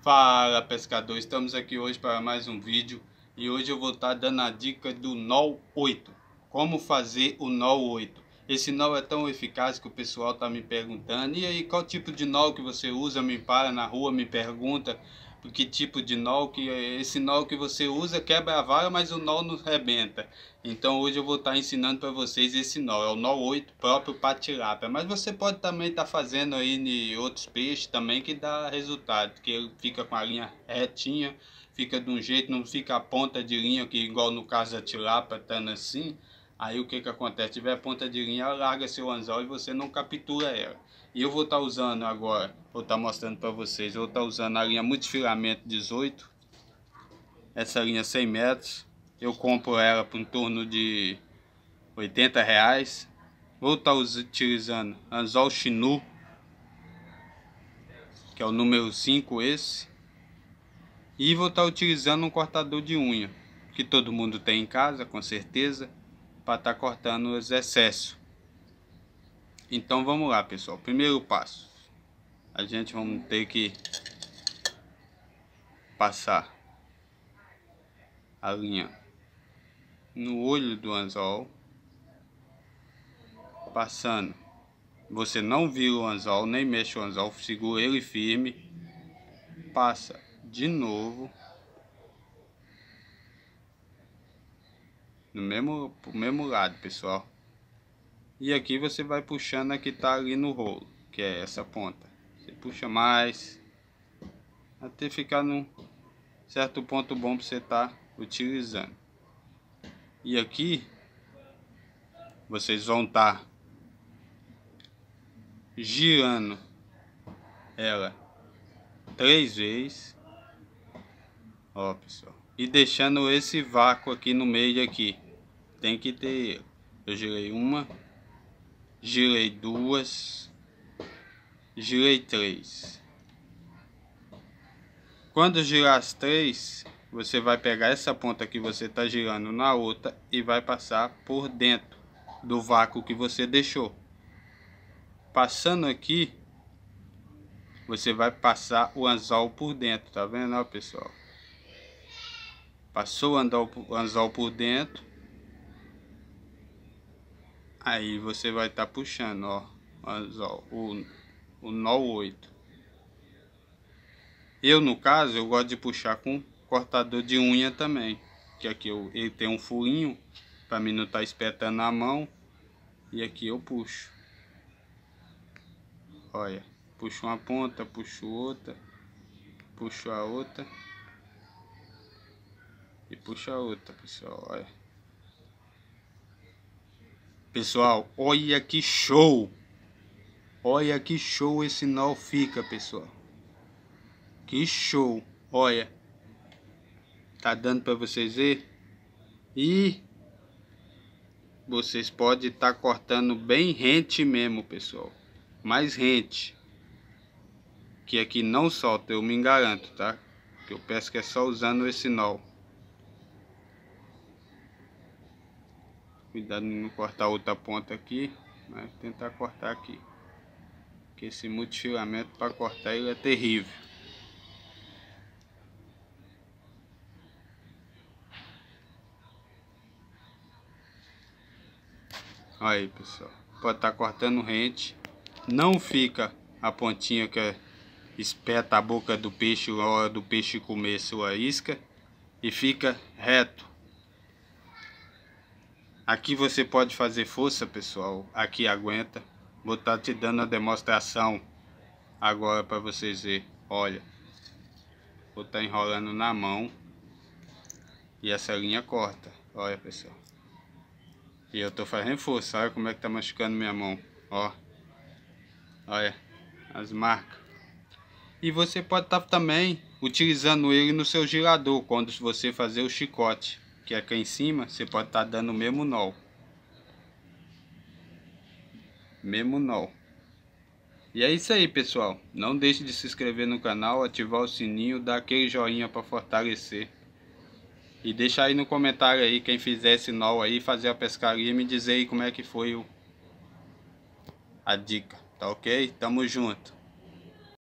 Fala pescador, estamos aqui hoje para mais um vídeo e hoje eu vou estar tá dando a dica do NOL 8. Como fazer o NOL 8? Esse NOL é tão eficaz que o pessoal está me perguntando. E aí, qual tipo de NOL que você usa? Me para na rua, me pergunta que tipo de nó, que é esse nó que você usa quebra a vara, mas o nó não rebenta. Então hoje eu vou estar tá ensinando para vocês esse nó, é o nó 8 próprio para tilápia, mas você pode também estar tá fazendo aí em outros peixes também que dá resultado, que ele fica com a linha retinha, fica de um jeito, não fica a ponta de linha que igual no caso da tilápia, estando assim. Aí o que, que acontece? tiver ponta de linha, ela larga seu anzol e você não captura ela. E eu vou estar tá usando agora, vou estar tá mostrando para vocês, eu vou estar tá usando a linha multifilamento 18, essa linha 100 metros, eu compro ela por em torno de 80 reais. Vou estar tá utilizando anzol chinu, que é o número 5 esse. E vou estar tá utilizando um cortador de unha, que todo mundo tem em casa, com certeza para estar tá cortando os excessos. Então vamos lá pessoal, primeiro passo, a gente vamos ter que passar a linha no olho do anzol, passando, você não vira o anzol, nem mexe o anzol, segura ele firme, passa de novo no mesmo, pro mesmo lado, pessoal. E aqui você vai puxando a que tá ali no rolo, que é essa ponta. Você puxa mais, até ficar num certo ponto bom para você estar tá utilizando. E aqui, vocês vão estar tá girando ela três vezes. Ó, pessoal e deixando esse vácuo aqui no meio aqui. Tem que ter, eu girei uma, girei duas, girei três. Quando girar as três, você vai pegar essa ponta que você está girando na outra e vai passar por dentro do vácuo que você deixou. Passando aqui, você vai passar o anzol por dentro, tá vendo, ó, pessoal? Passou o anzol, por dentro. Aí você vai estar tá puxando, ó, o, anzol, o, o nó 8. Eu, no caso, eu gosto de puxar com cortador de unha também. Que aqui eu, ele tem um furinho, para mim não estar tá espetando na mão. E aqui eu puxo. Olha, puxo uma ponta, puxo outra, puxo a outra. E puxa outra, pessoal. Olha. Pessoal, olha que show! Olha que show esse nó fica, pessoal. Que show! Olha. Tá dando para vocês ver? E vocês podem estar tá cortando bem rente mesmo, pessoal. Mais rente. Que aqui não solta, eu me garanto, tá? Que eu peço que é só usando esse nó. cuidado de não cortar outra ponta aqui, mas tentar cortar aqui. Porque esse multifilamento para cortar ele é terrível. Olha aí pessoal, pode estar tá cortando rente, não fica a pontinha que é espeta a boca do peixe, a hora do peixe comer sua isca e fica reto. Aqui você pode fazer força, pessoal. Aqui aguenta. Vou estar tá te dando a demonstração agora para vocês verem. Olha, vou estar tá enrolando na mão e essa linha corta. Olha, pessoal. E eu estou fazendo força. Olha como é que está machucando minha mão. Ó. Olha as marcas. E você pode estar tá também utilizando ele no seu girador quando você fazer o chicote que é aqui em cima, você pode estar tá dando o mesmo nó. Mesmo nó. E é isso aí, pessoal. Não deixe de se inscrever no canal, ativar o sininho, dar aquele joinha para fortalecer. E deixar aí no comentário aí quem fizer esse nó aí, fazer a pescaria, me dizer aí como é que foi o... a dica, tá ok? Tamo junto.